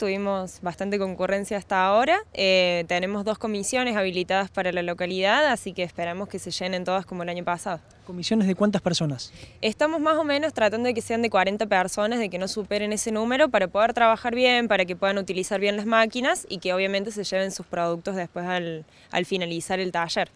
tuvimos bastante concurrencia hasta ahora. Eh, tenemos dos comisiones habilitadas para la localidad, así que esperamos que se llenen todas como el año pasado. ¿Comisiones de cuántas personas? Estamos más o menos tratando de que sean de 40 personas, de que no superen ese número para poder trabajar bien, para que puedan utilizar bien las máquinas y que obviamente se lleven sus productos después al, al finalizar el taller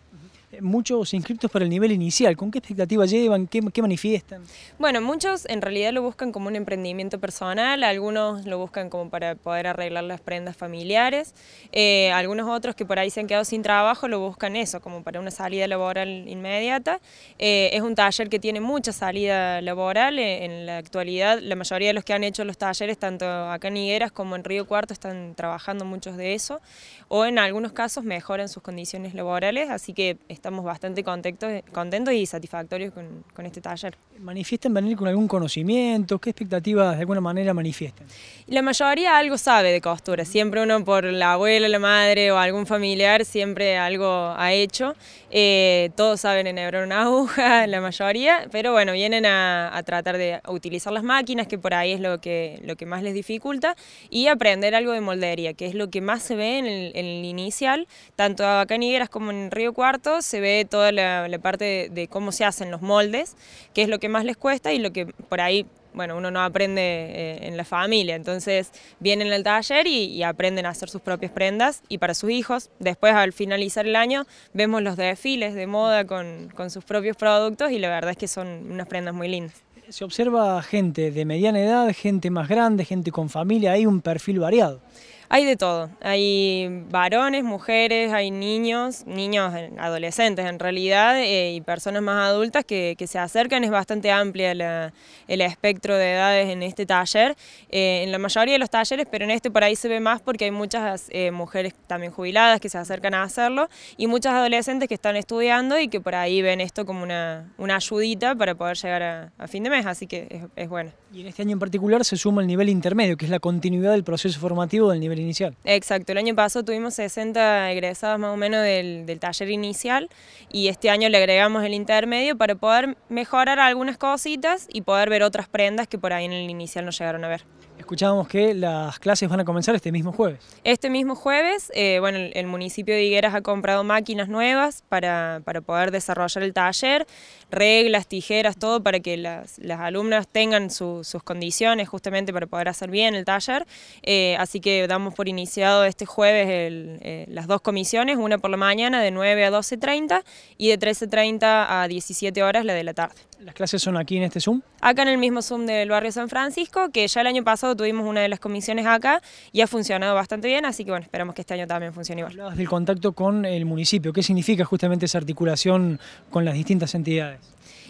muchos inscriptos para el nivel inicial. ¿Con qué expectativa llevan? ¿Qué, manifiestan? Bueno, muchos en realidad lo buscan como un emprendimiento personal, algunos lo buscan como para poder arreglar las prendas familiares, eh, algunos otros que por ahí se han quedado sin trabajo lo buscan eso, como para una salida laboral inmediata. Eh, es un taller que tiene mucha salida laboral eh, en la actualidad. La mayoría de los que han hecho los talleres, tanto acá en Higueras como en Río Cuarto, están trabajando muchos de eso, o en algunos casos mejoran sus condiciones laborales, así que estamos bastante contentos, y satisfactorios con, este taller. ¿Manifiestan venir con algún conocimiento? ¿Qué expectativas de alguna manera manifiestan? La mayoría algo sabe de costura, siempre uno por la abuela, la madre o algún familiar siempre algo ha hecho. Eh, todos saben enhebrar una aguja, la mayoría, pero bueno, vienen a, tratar de utilizar las máquinas, que por ahí es lo que, lo que más les dificulta, y aprender algo de moldería, que es lo que más se ve en el, inicial, tanto acá en Higueras como en Río Cuartos, se ve toda la, parte de, cómo se hacen los moldes, qué es lo que más les cuesta y lo que por ahí, bueno, uno no aprende eh, en la familia. Entonces vienen al taller y, aprenden a hacer sus propias prendas y para sus hijos. Después al finalizar el año vemos los desfiles de moda con sus propios productos y la verdad es que son unas prendas muy lindas se observa gente de mediana edad, gente más grande, gente con familia, hay un perfil variado. Hay de todo, hay varones, mujeres, hay niños, niños, adolescentes en realidad, eh, y personas más adultas que, se acercan, es bastante amplia el espectro de edades en este taller, eh, en la mayoría de los talleres, pero en este por ahí se ve más porque hay muchas eh, mujeres también jubiladas que se acercan a hacerlo, y muchas adolescentes que están estudiando y que por ahí ven esto como una, ayudita para poder llegar a, fin de mes, así que es, es bueno. Y en este año en particular se suma el nivel intermedio, que es la continuidad del proceso formativo del nivel inicial. Exacto, el año pasado tuvimos 60 egresados más o menos del, del taller inicial y este año le agregamos el intermedio para poder mejorar algunas cositas y poder ver otras prendas que por ahí en el inicial no llegaron a ver. Escuchábamos que las clases van a comenzar este mismo jueves. Este mismo jueves, eh, bueno, el, municipio de Higueras ha comprado máquinas nuevas para, poder desarrollar el taller, reglas, tijeras, todo para que las, alumnas tengan sus condiciones justamente para poder hacer bien el taller. Eh, así que damos por iniciado este jueves eh, las dos comisiones, una por la mañana de 9 a 12.30 y de 13.30 a 17 horas la de la tarde. ¿Las clases son aquí en este Zoom? Acá en el mismo Zoom del barrio San Francisco, que ya el año pasado tuvimos una de las comisiones acá y ha funcionado bastante bien, así que bueno, esperamos que este año también funcione igual. Hablabas del contacto con el municipio, ¿qué significa justamente esa articulación con las distintas entidades?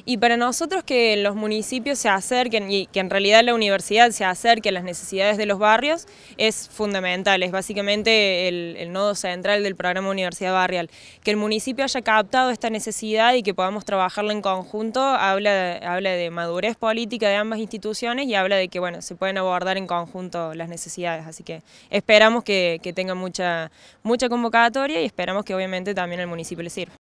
Y para nosotros que los municipios se acerquen y que en realidad la universidad se acerque a las necesidades de los barrios es fundamental, es básicamente el, nodo central del programa Universidad Barrial. Que el municipio haya captado esta necesidad y que podamos trabajarla en conjunto habla de, habla de madurez política de ambas instituciones y habla de que bueno, se pueden abordar en conjunto las necesidades, así que esperamos que, tenga mucha, mucha convocatoria y esperamos que obviamente también al municipio le sirva.